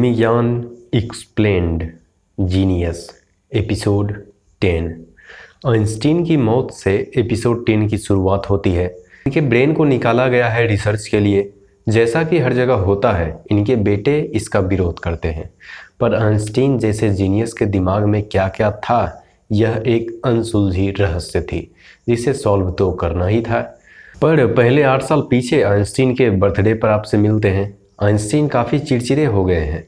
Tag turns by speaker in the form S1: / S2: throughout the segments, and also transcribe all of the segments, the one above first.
S1: मियान explained genius episode ten Einstein की मौत से एपिसोड टेन की शुरुआत होती है इनके ब्रेन को निकाला गया है रिसर्च के लिए जैसा कि हर जगह होता है इनके बेटे इसका विरोध करते हैं पर आइंस्टीन जैसे जीनियस के दिमाग में क्या क्या था यह एक अनसुलझी रहस्य थी जिसे सॉल्व तो करना ही था पर पहले आठ साल पीछे आइंस्टीन के बर्थडे पर आपसे मिलते हैं आइंस्टीन काफ़ी चिड़चिड़े हो गए हैं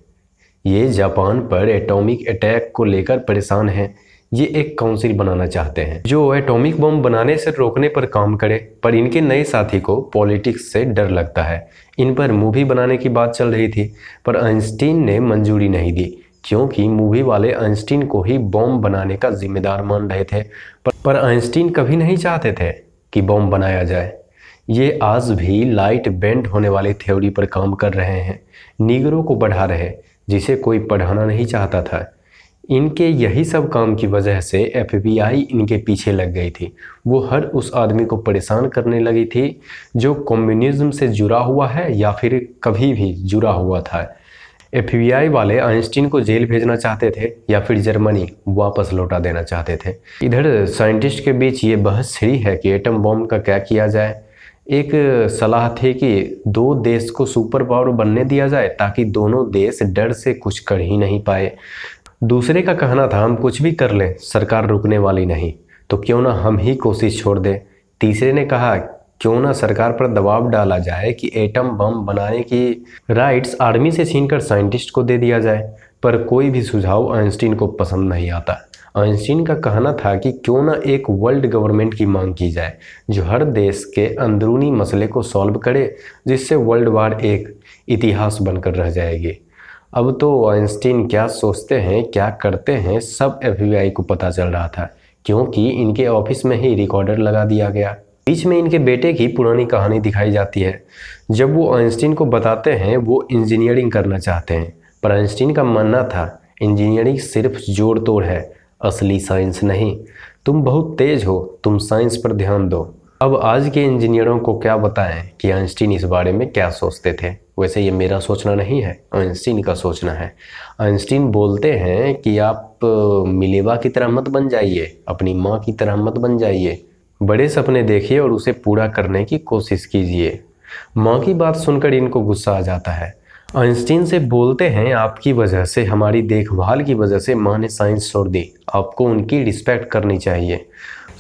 S1: ये जापान पर एटॉमिक अटैक को लेकर परेशान हैं ये एक काउंसिल बनाना चाहते हैं जो एटॉमिक बम बनाने से रोकने पर काम करे पर इनके नए साथी को पॉलिटिक्स से डर लगता है इन पर मूवी बनाने की बात चल रही थी पर आइंस्टीन ने मंजूरी नहीं दी क्योंकि मूवी वाले आइंस्टीन को ही बॉम्ब बनाने का जिम्मेदार मान रहे थे पर आइंस्टीन कभी नहीं चाहते थे कि बॉम्ब बनाया जाए ये आज भी लाइट बेंड होने वाली थ्योरी पर काम कर रहे हैं निगरों को पढ़ा रहे जिसे कोई पढ़ाना नहीं चाहता था इनके यही सब काम की वजह से एफबीआई इनके पीछे लग गई थी वो हर उस आदमी को परेशान करने लगी थी जो कम्युनिज्म से जुड़ा हुआ है या फिर कभी भी जुड़ा हुआ था एफ वाले आइंस्टीन को जेल भेजना चाहते थे या फिर जर्मनी वापस लौटा देना चाहते थे इधर साइंटिस्ट के बीच ये बहस छिड़ी है कि एटम बॉम्ब का क्या किया जाए एक सलाह थी कि दो देश को सुपर पावर बनने दिया जाए ताकि दोनों देश डर से कुछ कर ही नहीं पाए दूसरे का कहना था हम कुछ भी कर लें सरकार रुकने वाली नहीं तो क्यों ना हम ही कोशिश छोड़ दें तीसरे ने कहा क्यों ना सरकार पर दबाव डाला जाए कि एटम बम बनाने की राइट्स आर्मी से छीन साइंटिस्ट को दे दिया जाए पर कोई भी सुझाव आइंस्टीन को पसंद नहीं आता आइंस्टीन का कहना था कि क्यों ना एक वर्ल्ड गवर्नमेंट की मांग की जाए जो हर देश के अंदरूनी मसले को सॉल्व करे जिससे वर्ल्ड वार एक इतिहास बनकर रह जाएगी अब तो आइंस्टीन क्या सोचते हैं क्या करते हैं सब एफ को पता चल रहा था क्योंकि इनके ऑफिस में ही रिकॉर्डर लगा दिया गया बीच में इनके बेटे की पुरानी कहानी दिखाई जाती है जब वो आइंस्टीन को बताते हैं वो इंजीनियरिंग करना चाहते हैं पर आइंस्टीन का मानना था इंजीनियरिंग सिर्फ जोड़ तोड़ है असली साइंस नहीं तुम बहुत तेज हो तुम साइंस पर ध्यान दो अब आज के इंजीनियरों को क्या बताएं कि आइंस्टीन इस बारे में क्या सोचते थे वैसे ये मेरा सोचना नहीं है आइंस्टीन का सोचना है आइंस्टीन बोलते हैं कि आप मिलेवा की तरह मत बन जाइए अपनी माँ की तरह मत बन जाइए बड़े सपने देखिए और उसे पूरा करने की कोशिश कीजिए माँ की बात सुनकर इनको गुस्सा आ जाता है आइंस्टीन से बोलते हैं आपकी वजह से हमारी देखभाल की वजह से माँ ने साइंस छोड़ दी आपको उनकी रिस्पेक्ट करनी चाहिए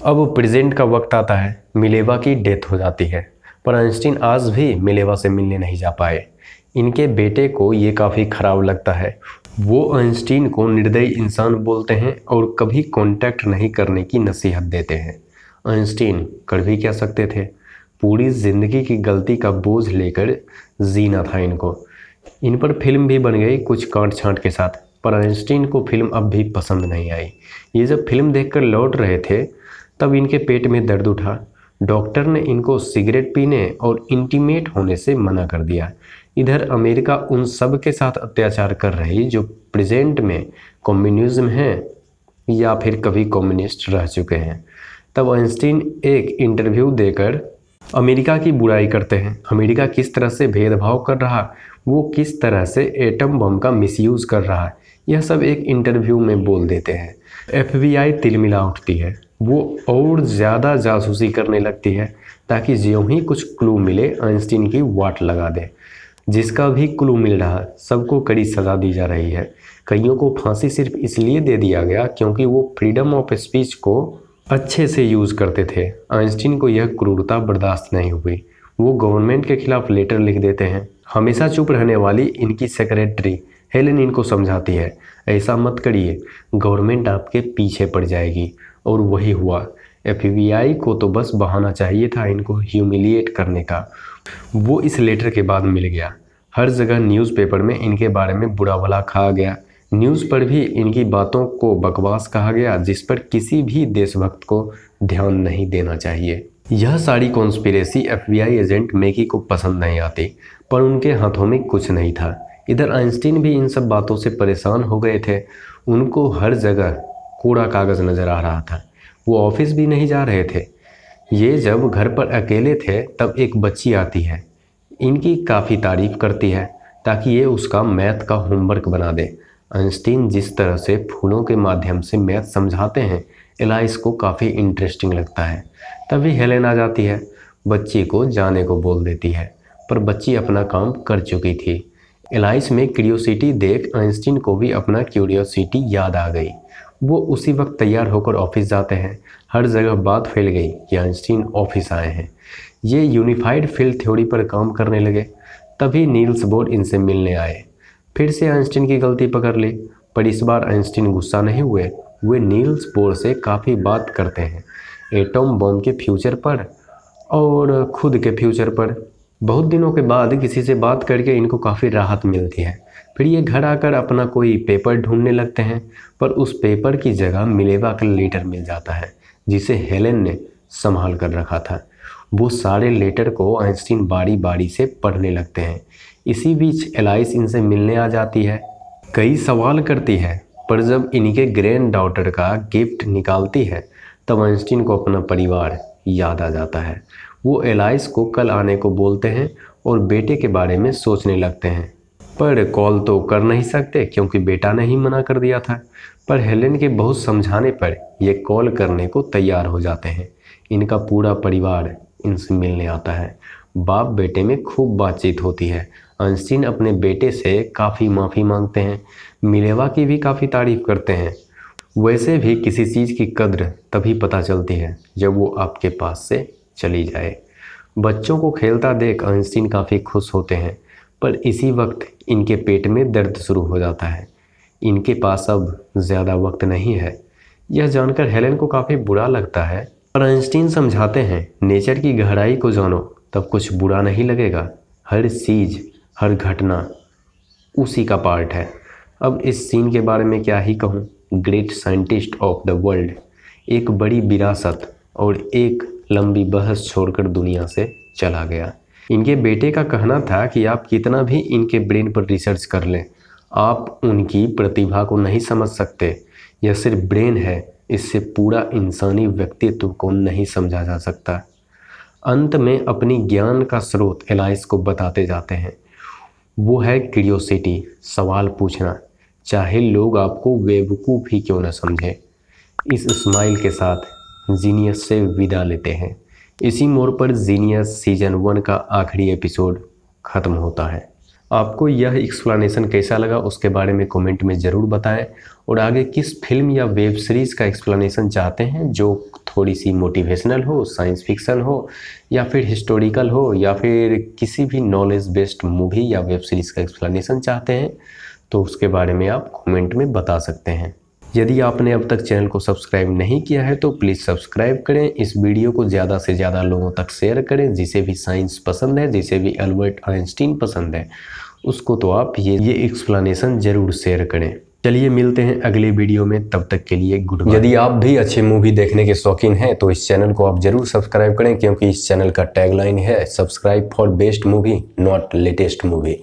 S1: अब प्रेजेंट का वक्त आता है मिलेवा की डेथ हो जाती है पर आइंस्टीन आज भी मिलेवा से मिलने नहीं जा पाए इनके बेटे को ये काफ़ी ख़राब लगता है वो आइंस्टीन को निर्दयी इंसान बोलते हैं और कभी कॉन्टैक्ट नहीं करने की नसीहत देते हैं आइंस्टीन कर भी क्या सकते थे पूरी ज़िंदगी की गलती का बोझ लेकर जीना था इनको इन पर फिल्म भी बन गई कुछ कांट छांट के साथ पर आइंस्टीन को फिल्म अब भी पसंद नहीं आई ये जब फिल्म देखकर लौट रहे थे तब इनके पेट में दर्द उठा डॉक्टर ने इनको सिगरेट पीने और इंटीमेट होने से मना कर दिया इधर अमेरिका उन सब के साथ अत्याचार कर रही जो प्रेजेंट में कम्युनिज्म हैं या फिर कभी कम्युनिस्ट रह चुके हैं तब आइंस्टीन एक इंटरव्यू देकर अमेरिका की बुराई करते हैं अमेरिका किस तरह से भेदभाव कर रहा वो किस तरह से एटम बम का मिसयूज़ कर रहा है यह सब एक इंटरव्यू में बोल देते हैं एफ तिलमिला उठती है वो और ज़्यादा जासूसी करने लगती है ताकि ज्यों ही कुछ क्लू मिले आइंस्टीन की वाट लगा दे जिसका भी क्लू मिल रहा है सबको कड़ी सज़ा दी जा रही है कईयों को फांसी सिर्फ इसलिए दे दिया गया क्योंकि वो फ्रीडम ऑफ स्पीच को अच्छे से यूज़ करते थे आइंस्टीन को यह क्रूरता बर्दाश्त नहीं हुई वो गवर्नमेंट के खिलाफ लेटर लिख देते हैं हमेशा चुप रहने वाली इनकी सेक्रेटरी हेलन इनको समझाती है ऐसा मत करिए गवर्नमेंट आपके पीछे पड़ जाएगी और वही हुआ एफ को तो बस बहाना चाहिए था इनको ह्यूमिलिएट करने का वो इस लेटर के बाद मिल गया हर जगह न्यूज़पेपर में इनके बारे में बुरा भला कहा गया न्यूज़ पर भी इनकी बातों को बकवास कहा गया जिस पर किसी भी देशभक्त को ध्यान नहीं देना चाहिए यह सारी कॉन्स्पिरेसी एफबीआई एजेंट मेकी को पसंद नहीं आती पर उनके हाथों में कुछ नहीं था इधर आइंस्टीन भी इन सब बातों से परेशान हो गए थे उनको हर जगह कूड़ा कागज़ नज़र आ रहा था वो ऑफिस भी नहीं जा रहे थे ये जब घर पर अकेले थे तब एक बच्ची आती है इनकी काफ़ी तारीफ करती है ताकि ये उसका मैथ का होमवर्क बना दे आइंस्टीन जिस तरह से फूलों के माध्यम से मैथ समझाते हैं एलाइस को काफ़ी इंटरेस्टिंग लगता है तभी हेलेन आ जाती है बच्ची को जाने को बोल देती है पर बच्ची अपना काम कर चुकी थी एलाइस में क्यूरियोसिटी देख आइंस्टीन को भी अपना क्यूरियोसिटी याद आ गई वो उसी वक्त तैयार होकर ऑफिस जाते हैं हर जगह बात फैल गई कि आइंस्टीन ऑफिस आए हैं ये यूनिफाइड फील्ड थ्योरी पर काम करने लगे तभी नील्स बोर्ड इनसे मिलने आए फिर से आइंस्टीन की गलती पकड़ ली पर इस बार आइंस्टीन गुस्सा नहीं हुए वे नील्स बोर से काफ़ी बात करते हैं एटम बॉम्ब के फ्यूचर पर और ख़ुद के फ्यूचर पर बहुत दिनों के बाद किसी से बात करके इनको काफ़ी राहत मिलती है फिर ये घर आकर अपना कोई पेपर ढूंढने लगते हैं पर उस पेपर की जगह मिलेवा का लेटर मिल जाता है जिसे हेलेन ने संभाल कर रखा था वो सारे लेटर को आइंस्टीन बारी बारी से पढ़ने लगते हैं इसी बीच एलाइस इनसे मिलने आ जाती है कई सवाल करती है पर जब इनके ग्रैंड डॉटर का गिफ्ट निकालती है तब आइंस्टीन को अपना परिवार याद आ जाता है वो एलाइस को कल आने को बोलते हैं और बेटे के बारे में सोचने लगते हैं पर कॉल तो कर नहीं सकते क्योंकि बेटा ने ही मना कर दिया था पर हेलेन के बहुत समझाने पर ये कॉल करने को तैयार हो जाते हैं इनका पूरा परिवार इनसे मिलने आता है बाप बेटे में खूब बातचीत होती है अंशिन अपने बेटे से काफ़ी माफ़ी मांगते हैं मिलेवा की भी काफ़ी तारीफ करते हैं वैसे भी किसी चीज़ की कद्र तभी पता चलती है जब वो आपके पास से चली जाए बच्चों को खेलता देख आइंस्टीन काफ़ी खुश होते हैं पर इसी वक्त इनके पेट में दर्द शुरू हो जाता है इनके पास अब ज़्यादा वक्त नहीं है यह जानकर हेलेन को काफ़ी बुरा लगता है पर आइंस्टीन समझाते हैं नेचर की गहराई को जानो तब कुछ बुरा नहीं लगेगा हर चीज हर घटना उसी का पार्ट है अब इस सीन के बारे में क्या ही कहूँ great scientist of the world एक बड़ी विरासत और एक लंबी बहस छोड़कर दुनिया से चला गया इनके बेटे का कहना था कि आप कितना भी इनके ब्रेन पर रिसर्च कर लें आप उनकी प्रतिभा को नहीं समझ सकते यह सिर्फ ब्रेन है इससे पूरा इंसानी व्यक्तित्व को नहीं समझा जा सकता अंत में अपनी ज्ञान का स्रोत एलाइस को बताते जाते हैं वो है क्रियोसिटी सवाल पूछना चाहे लोग आपको बेवकूफ़ ही क्यों ना समझें इस स्माइल के साथ जीनियस से विदा लेते हैं इसी मोड़ पर जीनियस सीजन वन का आखिरी एपिसोड ख़त्म होता है आपको यह एक्सप्लानेशन कैसा लगा उसके बारे में कमेंट में ज़रूर बताएं और आगे किस फिल्म या वेब सीरीज़ का एक्सप्लानेशन चाहते हैं जो थोड़ी सी मोटिवेशनल हो साइंस फिक्शन हो या फिर हिस्टोरिकल हो या फिर किसी भी नॉलेज बेस्ड मूवी या वेब सीरीज़ का एक्सप्लानेशन चाहते हैं तो उसके बारे में आप कमेंट में बता सकते हैं यदि आपने अब तक चैनल को सब्सक्राइब नहीं किया है तो प्लीज़ सब्सक्राइब करें इस वीडियो को ज़्यादा से ज़्यादा लोगों तक शेयर करें जिसे भी साइंस पसंद है जिसे भी अल्बर्ट आइंस्टीन पसंद है उसको तो आप ये ये एक्सप्लानेशन ज़रूर शेयर करें चलिए मिलते हैं अगले वीडियो में तब तक के लिए गुड यदि आप भी अच्छे मूवी देखने के शौकीन हैं तो इस चैनल को आप जरूर सब्सक्राइब करें क्योंकि इस चैनल का टैगलाइन है subscribe for best movie not latest movie